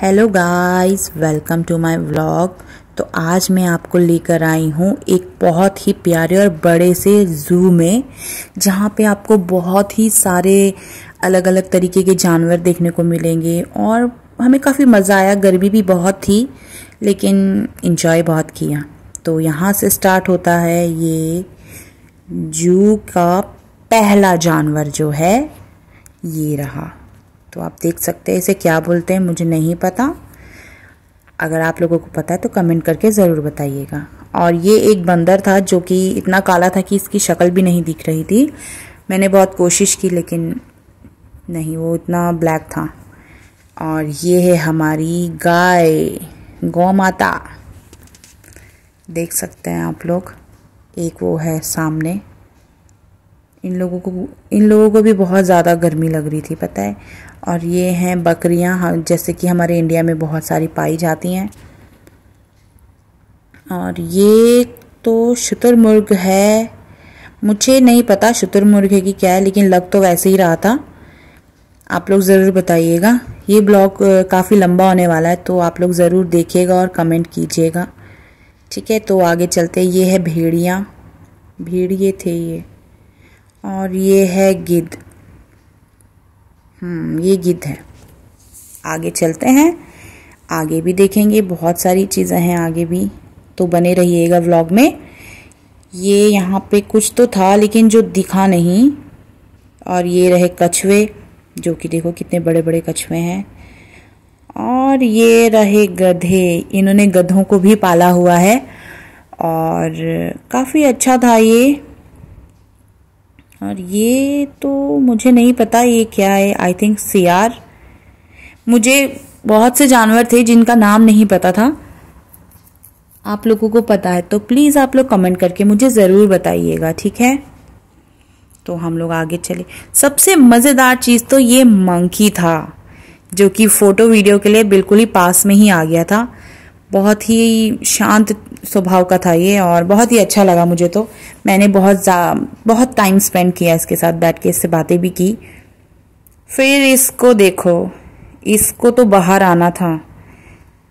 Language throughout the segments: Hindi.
hello guys welcome to my vlog तो आज मैं आपको लेकर आई हूँ एक बहुत ही प्यारे और बड़े से ज़ू में जहाँ पे आपको बहुत ही सारे अलग अलग तरीके के जानवर देखने को मिलेंगे और हमें काफ़ी मज़ा आया गर्मी भी बहुत थी लेकिन इन्जॉय बहुत किया तो यहाँ से स्टार्ट होता है ये जू का पहला जानवर जो है ये रहा तो आप देख सकते हैं इसे क्या बोलते हैं मुझे नहीं पता अगर आप लोगों को पता है तो कमेंट करके ज़रूर बताइएगा और ये एक बंदर था जो कि इतना काला था कि इसकी शक्ल भी नहीं दिख रही थी मैंने बहुत कोशिश की लेकिन नहीं वो इतना ब्लैक था और ये है हमारी गाय गौ माता देख सकते हैं आप लोग एक वो है सामने इन लोगों को इन लोगों को भी बहुत ज़्यादा गर्मी लग रही थी पता है और ये हैं बकरियाँ हाँ, जैसे कि हमारे इंडिया में बहुत सारी पाई जाती हैं और ये तो शुतुरमुर्ग है मुझे नहीं पता शुतुरमुर्ग है कि क्या है लेकिन लग तो वैसे ही रहा था आप लोग ज़रूर बताइएगा ये ब्लॉग काफ़ी लंबा होने वाला है तो आप लोग ज़रूर देखिएगा और कमेंट कीजिएगा ठीक है तो आगे चलते ये है भेड़िया भेड़िए थे ये और ये है गिद्ध हम्म, ये गिद्ध है आगे चलते हैं आगे भी देखेंगे बहुत सारी चीज़ें हैं आगे भी तो बने रहिएगा व्लॉग में ये यहाँ पे कुछ तो था लेकिन जो दिखा नहीं और ये रहे कछुए जो कि देखो कितने बड़े बड़े कछुए हैं और ये रहे गधे इन्होंने गधों को भी पाला हुआ है और काफ़ी अच्छा था ये और ये तो मुझे नहीं पता ये क्या है आई थिंक सियार मुझे बहुत से जानवर थे जिनका नाम नहीं पता था आप लोगों को पता है तो प्लीज़ आप लोग कमेंट करके मुझे ज़रूर बताइएगा ठीक है तो हम लोग आगे चले सबसे मज़ेदार चीज़ तो ये मंकी था जो कि फ़ोटो वीडियो के लिए बिल्कुल ही पास में ही आ गया था बहुत ही शांत स्वभाव का था ये और बहुत ही अच्छा लगा मुझे तो मैंने बहुत बहुत टाइम स्पेंड किया इसके साथ बैठ के इससे बातें भी की फिर इसको देखो इसको तो बाहर आना था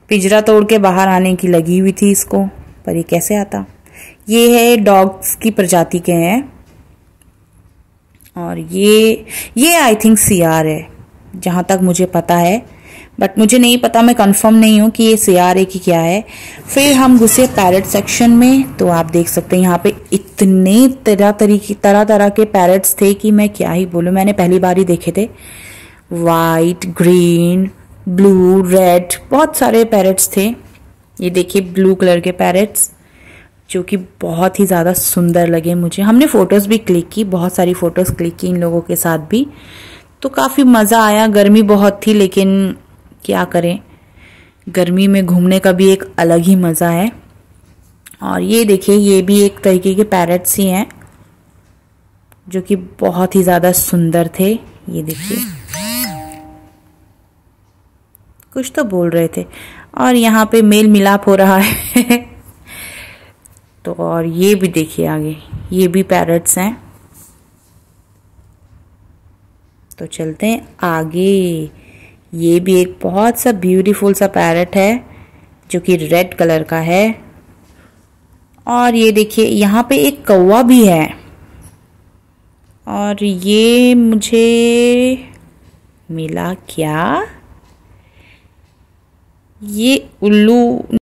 पिजरा तोड़ के बाहर आने की लगी हुई थी इसको पर ये कैसे आता ये है डॉग्स की प्रजाति के हैं और ये ये आई थिंक सियार है जहाँ तक मुझे पता है बट मुझे नहीं पता मैं कंफर्म नहीं हूँ कि ये सियारे की क्या है फिर हम घुसे पैरेट सेक्शन में तो आप देख सकते हैं यहाँ पे इतने तरह तरीके तरह तरह के पैरेट्स थे कि मैं क्या ही बोलूँ मैंने पहली बार ही देखे थे वाइट ग्रीन ब्लू रेड बहुत सारे पैरेट्स थे ये देखिए ब्लू कलर के पैरेट्स जो कि बहुत ही ज़्यादा सुंदर लगे मुझे हमने फ़ोटोज़ भी क्लिक की बहुत सारी फ़ोटोज़ क्लिक की इन लोगों के साथ भी तो काफ़ी मज़ा आया गर्मी बहुत थी लेकिन क्या करें गर्मी में घूमने का भी एक अलग ही मज़ा है और ये देखिए ये भी एक तरीके के पैरट्स ही हैं जो कि बहुत ही ज़्यादा सुंदर थे ये देखिए कुछ तो बोल रहे थे और यहाँ पे मेल मिलाप हो रहा है तो और ये भी देखिए आगे ये भी पैरट्स हैं तो चलते हैं आगे ये भी एक बहुत सा ब्यूटीफुल सा पैरट है जो कि रेड कलर का है और ये देखिए यहाँ पे एक कौवा भी है और ये मुझे मिला क्या ये उल्लू